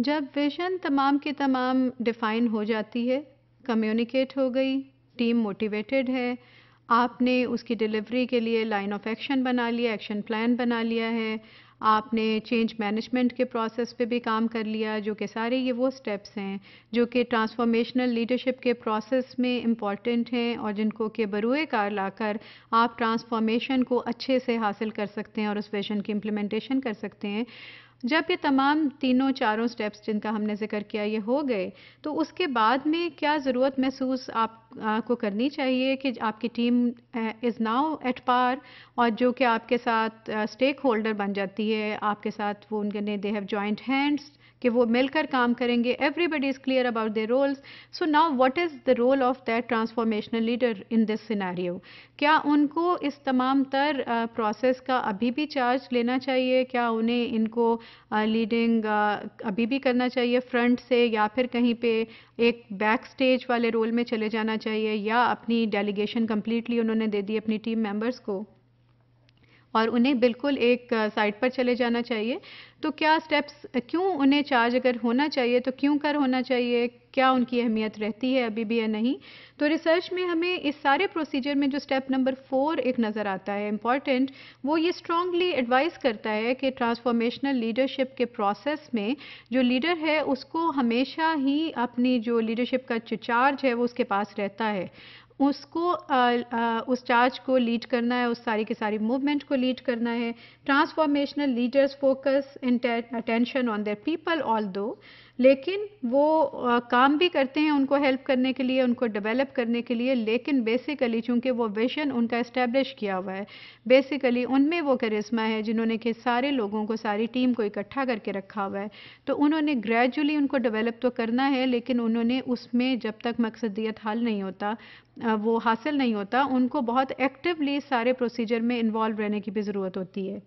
जब विजन तमाम के तमाम डिफाइन हो जाती है कम्युनिकेट हो गई टीम मोटिवेटेड है आपने उसकी डिलीवरी के लिए लाइन ऑफ एक्शन बना लिया एक्शन प्लान बना लिया है आपने चेंज मैनेजमेंट के प्रोसेस पे भी काम कर लिया जो कि सारे ये वो स्टेप्स हैं जो कि ट्रांसफॉर्मेशनल लीडरशिप के प्रोसेस में इम्पॉर्टेंट हैं और जिनको के बरुए कार लाकर आप ट्रांसफॉर्मेशन को अच्छे से हासिल कर सकते हैं और उस विजन की इम्प्लीमेंटेशन कर सकते हैं जब ये तमाम तीनों चारों स्टेप्स जिनका हमने जिक्र किया ये हो गए तो उसके बाद में क्या ज़रूरत महसूस आप को करनी चाहिए कि आपकी team is now at par और जो कि आपके साथ स्टेक eh, होल्डर बन जाती है आपके साथ वो उनके दे हैव जॉइंट हैंड्स कि वो मिलकर काम करेंगे everybody is clear about their roles so now what is the role of that transformational leader in this scenario क्या उनको इस तमाम तर प्रोसेस eh, का अभी भी चार्ज लेना चाहिए क्या उन्हें इनको लीडिंग अभी भी करना चाहिए फ्रंट से या फिर कहीं पे एक बैक स्टेज वाले रोल में चले जाना चाहिए या अपनी डेलीगेशन कम्प्लीटली उन्होंने दे दी अपनी टीम मेंबर्स को और उन्हें बिल्कुल एक साइड पर चले जाना चाहिए तो क्या स्टेप्स क्यों उन्हें चार्ज अगर होना चाहिए तो क्यों कर होना चाहिए क्या उनकी अहमियत रहती है अभी भी या नहीं तो रिसर्च में हमें इस सारे प्रोसीजर में जो स्टेप नंबर फोर एक नज़र आता है इम्पॉर्टेंट वो ये स्ट्रांगली एडवाइस करता है कि ट्रांसफॉर्मेशनल लीडरशिप के प्रोसेस में जो लीडर है उसको हमेशा ही अपनी जो लीडरशिप का जो चार्ज है वो उसके पास रहता है उसको आ, आ, उस चार्ज को लीड करना है उस सारी की सारी मूवमेंट को लीड करना है transformational leaders focus in attention on their people although लेकिन वो काम भी करते हैं उनको हेल्प करने के लिए उनको डेवलप करने के लिए लेकिन बेसिकली चूंकि वो विजन उनका इस्टेब्लिश किया हुआ है बेसिकली उनमें वो करिश्मा है जिन्होंने कि सारे लोगों को सारी टीम को इकट्ठा करके रखा हुआ है तो उन्होंने ग्रेजुअली उनको डेवलप तो करना है लेकिन उन्होंने उसमें जब तक मकसदियत हल नहीं होता वो हासिल नहीं होता उनको बहुत एक्टिवली सारे प्रोसीजर में इन्वॉल्व रहने की भी ज़रूरत होती है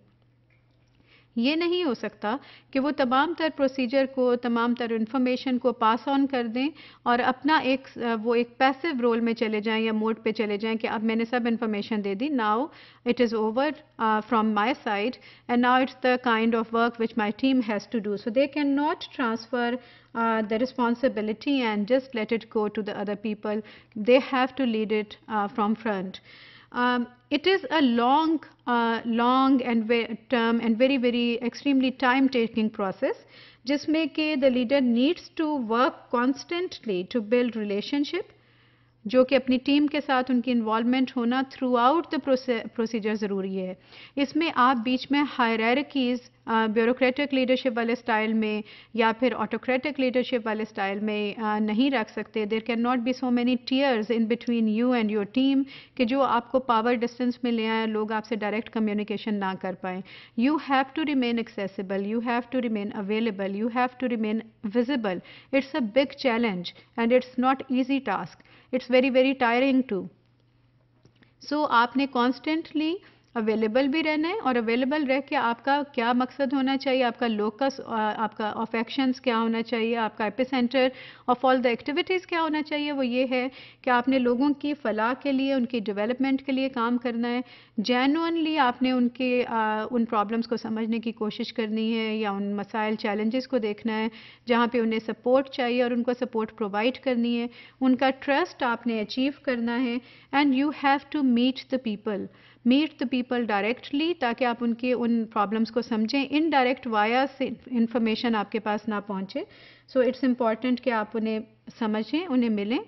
ये नहीं हो सकता कि वो तमाम तर प्रोसीजर को तमाम तर इन्फॉर्मेशन को पास ऑन कर दें और अपना एक वो एक पैसिव रोल में चले जाएं या मोड पे चले जाएं कि अब मैंने सब इन्फॉर्मेशन दे दी now it is over from my side and now it's the kind of work which my team has to do so they can not transfer the responsibility and just let it go to the other people they have to lead it it front Um, it is a long, uh, long and term and very, very extremely time taking process जिसमें कि the leader needs to work constantly to build relationship जो कि अपनी team के साथ उनकी involvement होना through out the procedure ज़रूरी है इसमें आप बीच में हायरकीज़ ब्यूरोक्रेटिक लीडरशिप वाले स्टाइल में या फिर ऑटोक्रेटिक लीडरशिप वाले स्टाइल में नहीं रख सकते there can not be so many tiers in between you and your team कि जो आपको पावर डिस्टेंस में ले आए लोग आपसे डायरेक्ट कम्युनिकेशन ना कर पाएँ you have to remain accessible you have to remain available you have to remain visible it's a big challenge and it's not easy task it's very very tiring too so आपने constantly available भी रहना है और available रह के आपका क्या मकसद होना चाहिए आपका लोकस आपका ऑफ एक्शंस क्या होना चाहिए आपका epicentre of all the activities क्या होना चाहिए वो ये है कि आपने लोगों की फलाह के लिए उनकी डेवलपमेंट के लिए काम करना है जेनुअनली आपने उनके आ, उन प्रॉब्लम्स को समझने की कोशिश करनी है या उन मसाइल चैलेंजेस को देखना है जहाँ पे उन्हें सपोर्ट चाहिए और उनको सपोर्ट प्रोवाइड करनी है उनका ट्रस्ट आपने अचीव करना है and you have to meet the people meet the people directly ताकि आप उनके उन प्रॉब्लम्स को समझें इनडायरेक्ट वाया से इंफॉर्मेशन आपके पास ना पहुंचे सो इट्स इम्पॉर्टेंट कि आप उन्हें समझें उन्हें मिलें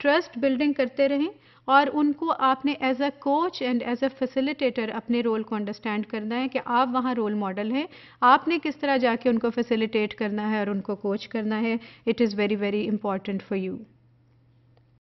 ट्रस्ट बिल्डिंग करते रहें और उनको आपने as a coach and as a facilitator अपने रोल को अंडरस्टैंड करना है कि आप वहाँ रोल मॉडल हैं आपने किस तरह जाके उनको फैसिलिटेट करना है और उनको कोच करना है it is very very important for you